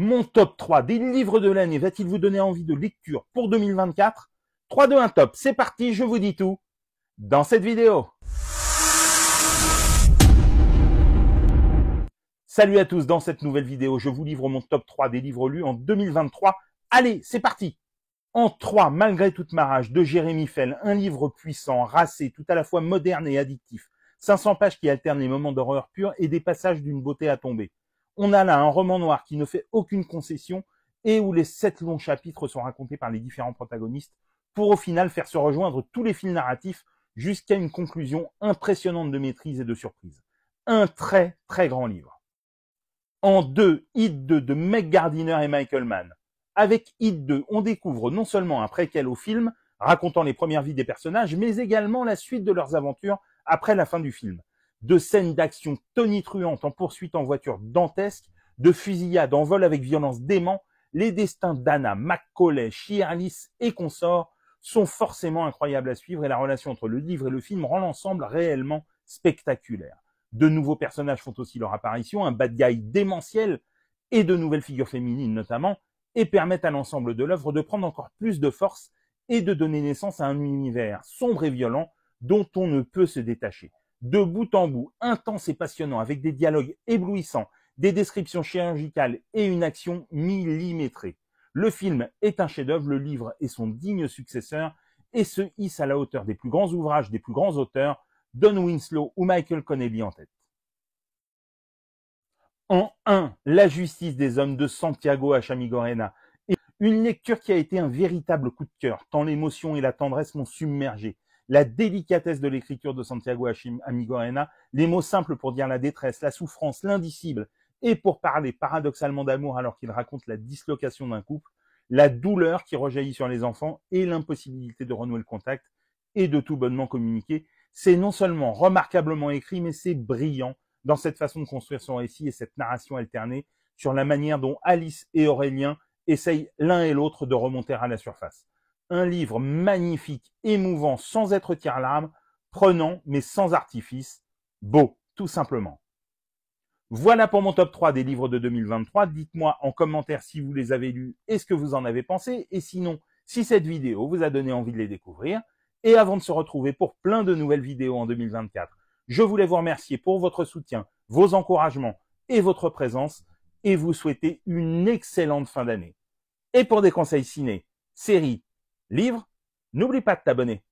mon top 3 des livres de l'année va-t-il vous donner envie de lecture pour 2024 3, 2, 1, top, c'est parti, je vous dis tout dans cette vidéo. Salut à tous, dans cette nouvelle vidéo, je vous livre mon top 3 des livres lus en 2023. Allez, c'est parti En 3, Malgré toute ma rage de Jérémy Fell, un livre puissant, racé, tout à la fois moderne et addictif. 500 pages qui alternent les moments d'horreur pure et des passages d'une beauté à tomber. On a là un roman noir qui ne fait aucune concession et où les sept longs chapitres sont racontés par les différents protagonistes pour au final faire se rejoindre tous les fils narratifs jusqu'à une conclusion impressionnante de maîtrise et de surprise. Un très très grand livre. En deux, Hit 2 de Meg Gardiner et Michael Mann. Avec Hit 2, on découvre non seulement un préquel au film, racontant les premières vies des personnages, mais également la suite de leurs aventures après la fin du film de scènes d'action tonitruantes en poursuite en voiture dantesque, de fusillades en vol avec violence dément, les destins d'Anna, McCauley, Shirley et consorts sont forcément incroyables à suivre et la relation entre le livre et le film rend l'ensemble réellement spectaculaire. De nouveaux personnages font aussi leur apparition, un bad guy démentiel et de nouvelles figures féminines notamment, et permettent à l'ensemble de l'œuvre de prendre encore plus de force et de donner naissance à un univers sombre et violent dont on ne peut se détacher de bout en bout, intense et passionnant, avec des dialogues éblouissants, des descriptions chirurgicales et une action millimétrée. Le film est un chef-d'œuvre, le livre est son digne successeur et se hisse à la hauteur des plus grands ouvrages des plus grands auteurs, Don Winslow ou Michael Connelly en tête. En 1, La justice des hommes de Santiago à est Une lecture qui a été un véritable coup de cœur, tant l'émotion et la tendresse m'ont submergé la délicatesse de l'écriture de Santiago Amigorena, les mots simples pour dire la détresse, la souffrance, l'indicible, et pour parler paradoxalement d'amour alors qu'il raconte la dislocation d'un couple, la douleur qui rejaillit sur les enfants et l'impossibilité de renouer le contact et de tout bonnement communiquer. C'est non seulement remarquablement écrit, mais c'est brillant dans cette façon de construire son récit et cette narration alternée sur la manière dont Alice et Aurélien essayent l'un et l'autre de remonter à la surface un livre magnifique, émouvant, sans être tire larme prenant mais sans artifice, beau, tout simplement. Voilà pour mon top 3 des livres de 2023. Dites-moi en commentaire si vous les avez lus et ce que vous en avez pensé, et sinon, si cette vidéo vous a donné envie de les découvrir. Et avant de se retrouver pour plein de nouvelles vidéos en 2024, je voulais vous remercier pour votre soutien, vos encouragements et votre présence, et vous souhaiter une excellente fin d'année. Et pour des conseils ciné, série livre, n'oublie pas de t'abonner.